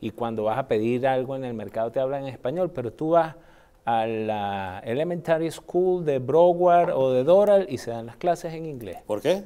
y cuando vas a pedir algo en el mercado te hablan en español, pero tú vas a la elementary school de Broward o de Doral y se dan las clases en inglés. ¿Por qué?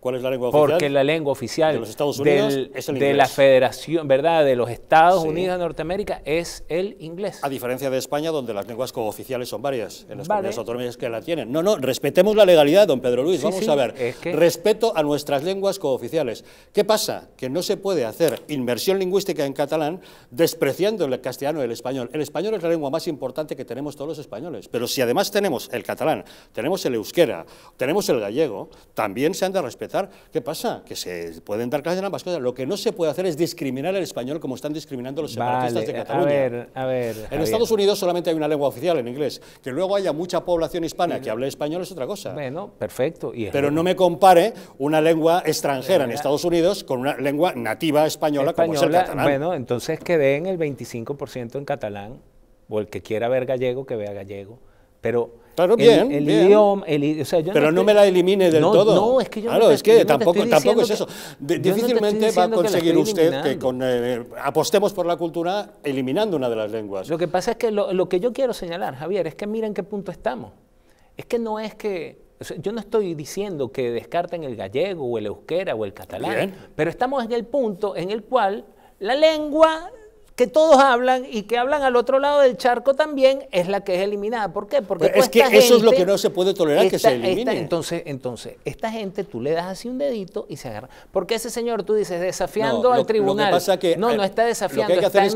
¿Cuál es la lengua oficial? Porque la lengua oficial de los Estados Unidos De la Federación, ¿verdad? De los Estados Unidos de Norteamérica es el inglés. A diferencia de España, donde las lenguas cooficiales son varias, en las comunidades que la tienen. No, no, respetemos la legalidad, don Pedro Luis, vamos a ver. Respeto a nuestras lenguas cooficiales. ¿Qué pasa? Que no se puede hacer inmersión lingüística en catalán despreciando el castellano y el español. El español es la lengua más importante que tenemos todos los españoles. Pero si además tenemos el catalán, tenemos el euskera, tenemos el gallego, también se han de respetar. ¿Qué pasa? Que se pueden dar clases en ambas cosas. Lo que no se puede hacer es discriminar el español como están discriminando los separatistas de Cataluña. A ver, a ver. En Estados Unidos solamente hay una lengua oficial, en inglés. Que luego haya mucha población hispana que hable español es otra cosa. Bueno, perfecto. Y Pero no me compare una lengua extranjera en Estados Unidos con una lengua nativa española, española como es el catalán. Bueno, entonces que den el 25% en catalán o el que quiera ver gallego, que vea gallego pero El, idioma. El, pero no, me la elimine del todo. No, es que tampoco, tampoco es eso. difícilmente va a conseguir usted que eh, apostemos por la cultura eliminando una de las lenguas. Lo que pasa es que lo, que yo quiero señalar, Javier, es que miren qué punto estamos. Es que no es que. yo no estoy diciendo que descarten el gallego o el euskera o el catalán, pero estamos en el punto en el cual la lengua que todos hablan y que hablan al otro lado del charco también es la que es eliminada. ¿Por qué? Porque pues, es pues que eso es lo que no se puede tolerar que se elimine. entonces, entonces, esta gente tú le das así un dedito y se agarra. Porque ese señor, tú dices, desafiando al tribunal. que no, eh, no está desafiando, está